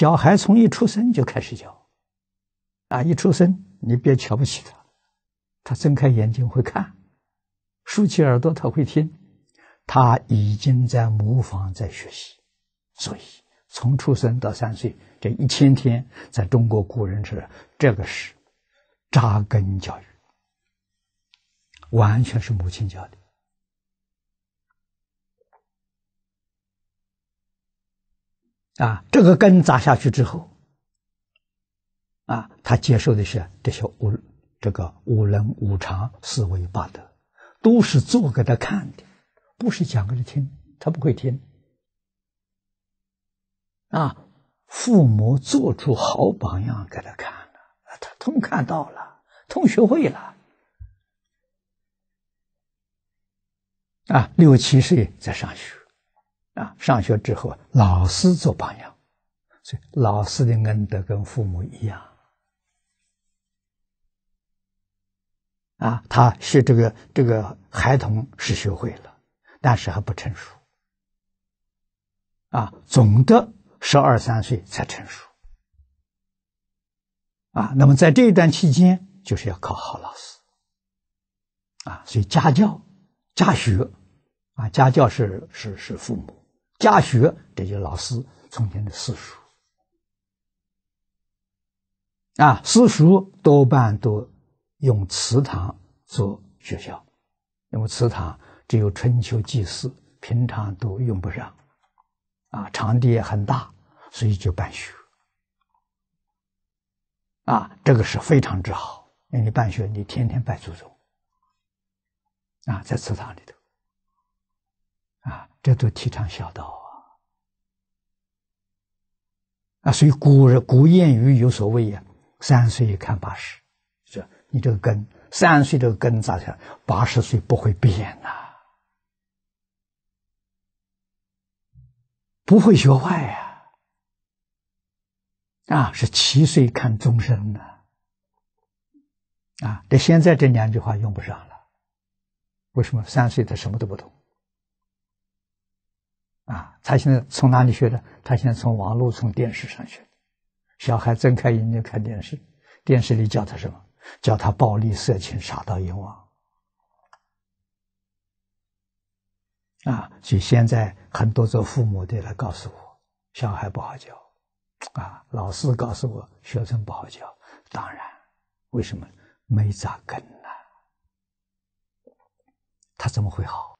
小孩从一出生就开始教，啊，一出生你别瞧不起他，他睁开眼睛会看，竖起耳朵他会听，他已经在模仿在学习，所以从出生到三岁这一千天，在中国古人是这个是扎根教育，完全是母亲教的，啊，这个根扎下去之后，啊，他接受的是这些五，这个五伦五常四维八德，都是做给他看的，不是讲给他听，他不会听。啊，父母做出好榜样给他看了，他通看到了，通学会了。啊，六七岁在上学。啊，上学之后，老师做榜样，所以老师的恩德跟父母一样。啊，他学这个这个孩童是学会了，但是还不成熟。啊，总的十二三岁才成熟。啊，那么在这一段期间，就是要考好老师。啊，所以家教、家学，啊，家教是是是父母。家学，这就老师从前的私塾啊，私塾多半都用祠堂做学校，因为祠堂只有春秋祭祀，平常都用不上啊，场地也很大，所以就办学啊，这个是非常之好，因为你办学，你天天拜祖宗啊，在祠堂里头。啊，这都提倡孝道啊！啊，所以古人古谚语有所谓呀：“三岁看八十”，这你这个根，三岁这个根扎下，八十岁不会变呐，不会学坏呀！啊，是七岁看终身呢！啊，这现在这两句话用不上了，为什么？三岁他什么都不懂。啊，他现在从哪里学的？他现在从网络、从电视上学。的。小孩睁开眼睛看电视，电视里教他什么？教他暴力、色情、傻到阎王。啊，所以现在很多做父母的来告诉我，小孩不好教。啊，老师告诉我，学生不好教。当然，为什么？没扎根呐。他怎么会好？